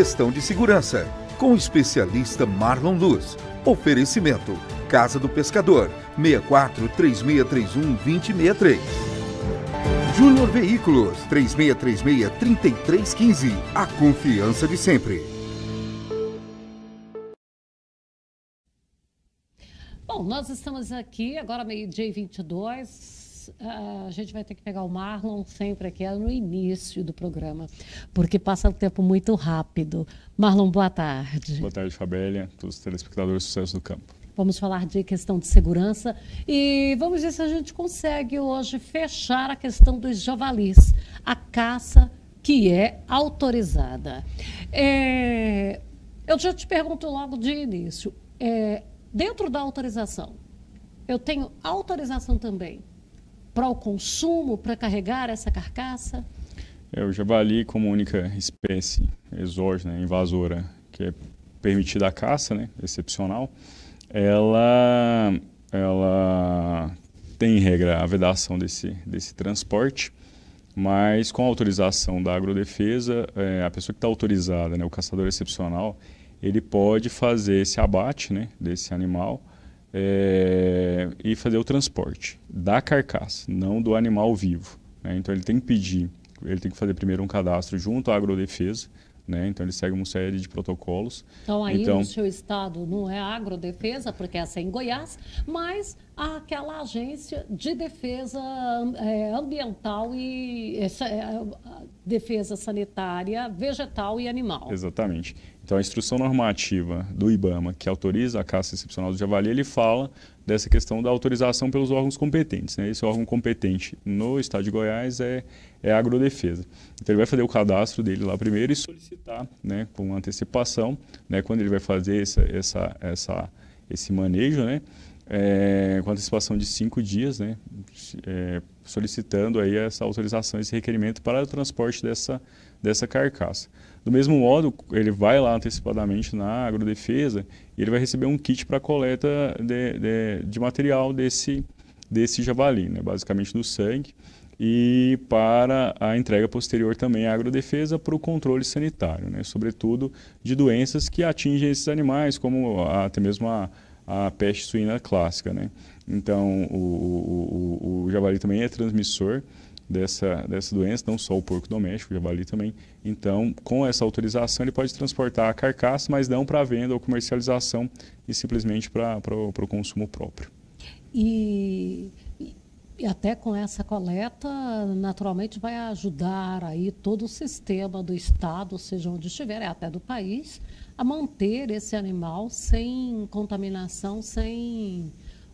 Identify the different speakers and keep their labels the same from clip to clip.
Speaker 1: questão de segurança, com o especialista Marlon Luz. Oferecimento: Casa do Pescador, 64 3631 2063. Júnior Veículos, 3636 3315. A confiança de sempre.
Speaker 2: Bom, nós estamos aqui agora meio-dia e 22. Ah, a gente vai ter que pegar o Marlon sempre aqui é no início do programa, porque passa o tempo muito rápido. Marlon, boa tarde. Boa tarde, Fabélia,
Speaker 1: todos os telespectadores do Sucesso do Campo.
Speaker 2: Vamos falar de questão de segurança e vamos ver se a gente consegue hoje fechar a questão dos javalis, a caça que é autorizada. É... Eu já te pergunto logo de início, é... dentro da autorização, eu tenho autorização também para o consumo, para carregar essa carcaça?
Speaker 1: É, o javali como única espécie exógena, né, invasora, que é permitida a caça, né, excepcional, ela, ela tem em regra a vedação desse, desse transporte, mas com a autorização da agrodefesa, é, a pessoa que está autorizada, né, o caçador excepcional, ele pode fazer esse abate né, desse animal é, e fazer o transporte da carcaça, não do animal vivo. Né? Então ele tem que pedir, ele tem que fazer primeiro um cadastro junto à agrodefesa, né? Então ele segue uma série de protocolos.
Speaker 2: Então aí então, no seu estado não é agrodefesa, porque essa é em Goiás, mas aquela agência de defesa é, ambiental e é, é defesa sanitária, vegetal e animal.
Speaker 1: Exatamente. Então, a instrução normativa do IBAMA, que autoriza a caça excepcional do javali, ele fala dessa questão da autorização pelos órgãos competentes. Né? Esse órgão competente no estado de Goiás é, é a agrodefesa. Então, ele vai fazer o cadastro dele lá primeiro e solicitar né, com antecipação, né, quando ele vai fazer essa, essa, essa, esse manejo, né, é, com antecipação de cinco dias, né, é, solicitando aí essa autorização, esse requerimento para o transporte dessa, dessa carcaça. Do mesmo modo, ele vai lá antecipadamente na agrodefesa e ele vai receber um kit para coleta de, de, de, material desse, desse javali, né? basicamente do sangue, e para a entrega posterior também à agrodefesa para o controle sanitário, né? sobretudo de doenças que atingem esses animais, como até mesmo a, a peste suína clássica. Né? Então, o, o, o, o javali também é transmissor dessa, dessa doença, não só o porco doméstico, o javali também. Então, com essa autorização, ele pode transportar a carcaça, mas não para venda ou comercialização e simplesmente para o consumo próprio.
Speaker 2: E, e até com essa coleta, naturalmente, vai ajudar aí todo o sistema do Estado, seja onde estiver, é até do país, a manter esse animal sem contaminação, sem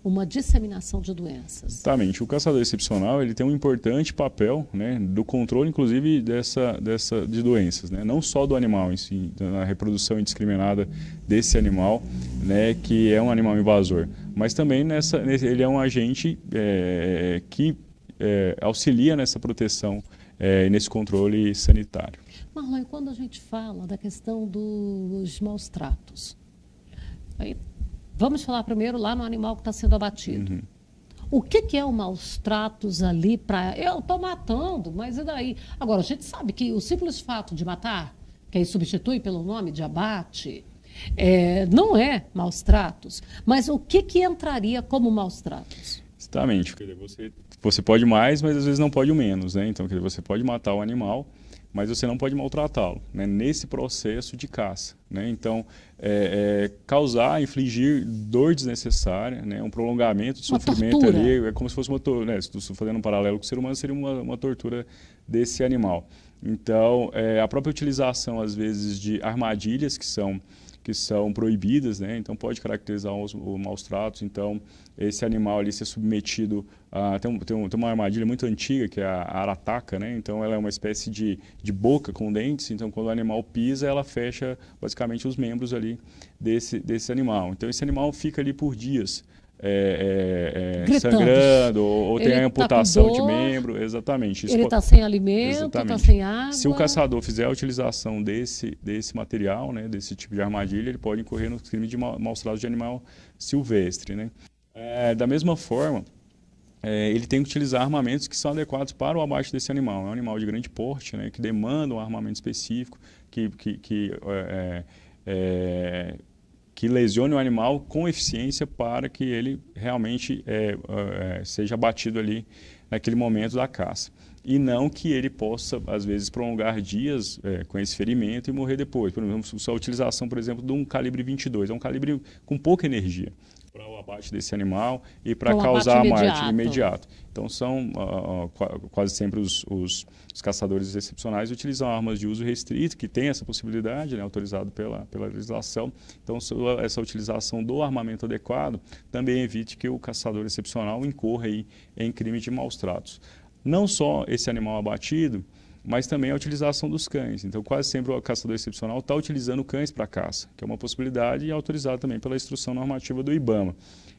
Speaker 2: uma disseminação de doenças.
Speaker 1: Exatamente. O caçador excepcional ele tem um importante papel né, do controle, inclusive, dessa, dessa, de doenças. Né? Não só do animal em si, da reprodução indiscriminada desse animal, né, que é um animal invasor, mas também nessa, ele é um agente é, que é, auxilia nessa proteção é, e é, nesse controle sanitário.
Speaker 2: Marlon, quando a gente fala da questão dos maus tratos, aí Vamos falar primeiro lá no animal que está sendo abatido. Uhum. O que, que é o maus tratos ali para. Eu estou matando, mas e daí? Agora, a gente sabe que o simples fato de matar, que aí substitui pelo nome de abate, é, não é maus tratos. Mas o que, que entraria como maus tratos?
Speaker 1: Exatamente. Você, você pode mais, mas às vezes não pode o menos, né? Então, você pode matar o animal mas você não pode maltratá-lo né, nesse processo de caça. Né? Então, é, é, causar, infligir dor desnecessária, né, um prolongamento de sofrimento ali, é como se fosse uma tortura. Né, se estou fazendo um paralelo com o ser humano, seria uma, uma tortura desse animal. Então, é, a própria utilização, às vezes, de armadilhas que são que são proibidas, né? então pode caracterizar os, os maus tratos. Então, esse animal ali ser submetido a. Tem, tem, tem uma armadilha muito antiga que é a, a arataca, né? então ela é uma espécie de, de boca com dentes. Então, quando o animal pisa, ela fecha basicamente os membros ali desse, desse animal. Então, esse animal fica ali por dias é, é, é sangrando ou, ou tem a tá amputação tá de membro. Exatamente. Isso ele está pode... Tá sem alimento, está sem água. Se o caçador fizer a utilização desse, desse material, né, desse tipo de armadilha, ele pode incorrer no crime de maus-tratos de animal silvestre. Né? É, da mesma forma, é, ele tem que utilizar armamentos que são adequados para o abate desse animal. É um animal de grande porte, né, que demanda um armamento específico, que... que, que é, que lesione o animal com eficiência para que ele realmente é, é, seja abatido ali naquele momento da caça. E não que ele possa, às vezes, prolongar dias é, com esse ferimento e morrer depois. Por exemplo, sua a utilização, por exemplo, de um calibre 22, é um calibre com pouca energia para o abate desse animal e para causar a morte imediato. Então são uh, quase sempre os, os, os, caçadores excepcionais utilizam armas de uso restrito que tem essa possibilidade, né, autorizado pela, pela legislação. Então sua, essa utilização do armamento adequado também evite que o caçador excepcional incorra aí em crime de maus tratos. Não só esse animal abatido, mas também a utilização dos cães. Então, quase sempre o caçador excepcional está utilizando cães para caça, que é uma possibilidade e é autorizada também pela instrução normativa do IBAMA.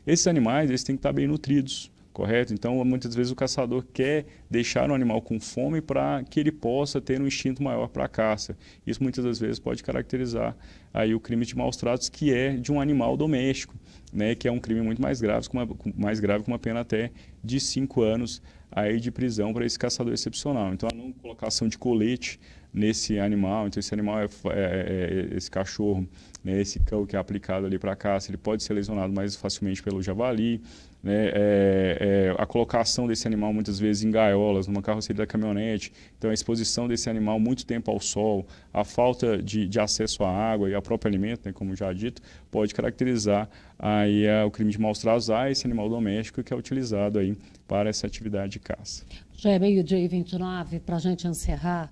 Speaker 1: Esses animais, eles têm que estar tá bem nutridos, correto? Então, muitas vezes o caçador quer deixar o um animal com fome para que ele possa ter um instinto maior para a caça. Isso muitas das vezes pode caracterizar aí o crime de maus tratos, que é de um animal doméstico, né, que é um crime muito mais grave, com uma, mais grave, com uma pena até de 5 anos aí de prisão para esse caçador excepcional. Então, a não colocação de colete nesse animal, então esse animal, é, é, é esse cachorro, né, esse cão que é aplicado ali para caça, ele pode ser lesionado mais facilmente pelo javali, né, é, é colocação desse animal muitas vezes em gaiolas, numa carroceria da caminhonete, então a exposição desse animal muito tempo ao sol, a falta de, de acesso à água e ao próprio alimento, né, como já dito, pode caracterizar aí eh, o crime de maus-tratos a esse animal doméstico que é utilizado aí para essa atividade de caça.
Speaker 2: Já é meio-dia e 29, para a gente encerrar,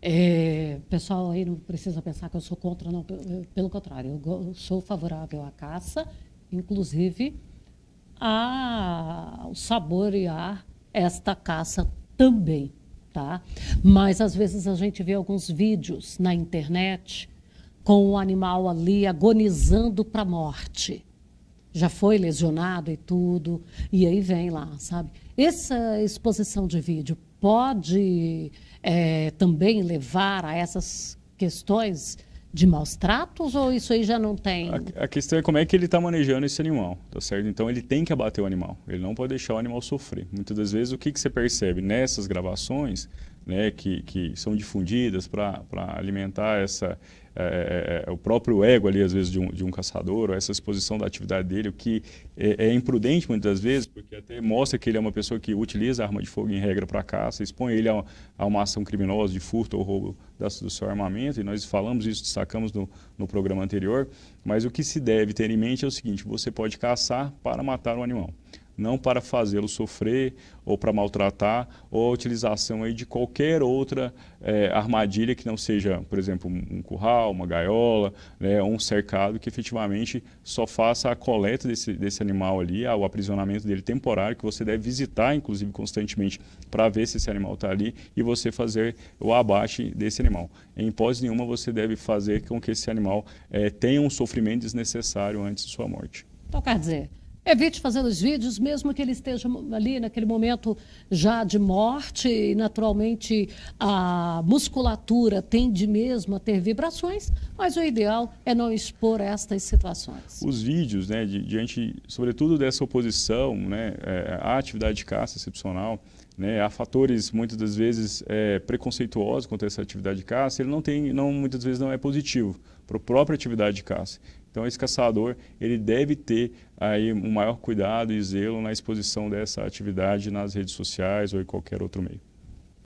Speaker 2: é, pessoal aí não precisa pensar que eu sou contra, não, pelo contrário, eu sou favorável à caça, inclusive a saborear esta caça também, tá? Mas às vezes a gente vê alguns vídeos na internet com o animal ali agonizando para a morte. Já foi lesionado e tudo, e aí vem lá, sabe? Essa exposição de vídeo pode é, também levar a essas questões de maus tratos ou isso aí já não tem? A,
Speaker 1: a questão é como é que ele está manejando esse animal, tá certo? Então ele tem que abater o animal, ele não pode deixar o animal sofrer. Muitas das vezes o que, que você percebe nessas gravações, né, que, que são difundidas para alimentar essa, é é, é, é, o próprio ego ali, às vezes, de um, de um caçador, ou essa exposição da atividade dele, o que é, é imprudente muitas vezes, porque até mostra que ele é uma pessoa que utiliza a arma de fogo em regra para caça, expõe ele a, a, uma ação criminosa de furto ou roubo das, do seu armamento, e nós falamos isso, destacamos no, no programa anterior, mas o que se deve ter em mente é o seguinte, você pode caçar para matar um animal não para fazê-lo sofrer ou para maltratar, ou a utilização aí de qualquer outra é, armadilha que não seja, por exemplo, um curral, uma gaiola, né, um cercado que efetivamente só faça a coleta desse, desse animal ali, o aprisionamento dele temporário, que você deve visitar, inclusive, constantemente para ver se esse animal está ali e você fazer o abate desse animal. Em pós nenhuma, você deve fazer com que esse animal é, tenha um sofrimento desnecessário antes de sua morte.
Speaker 2: Então, quer dizer, Evite fazer os vídeos, mesmo que ele esteja ali naquele momento já de morte, e naturalmente a musculatura tende mesmo a ter vibrações, mas o ideal é não expor estas situações.
Speaker 1: Os vídeos, né, diante, sobretudo dessa oposição né, eh, à atividade de caça excepcional, né, há fatores muitas das vezes é, preconceituosos contra essa atividade de caça, ele não tem, não, muitas vezes não é positivo para a própria atividade de caça. Então, esse caçador ele deve ter aí um maior cuidado e zelo na exposição dessa atividade nas redes sociais ou em qualquer outro meio.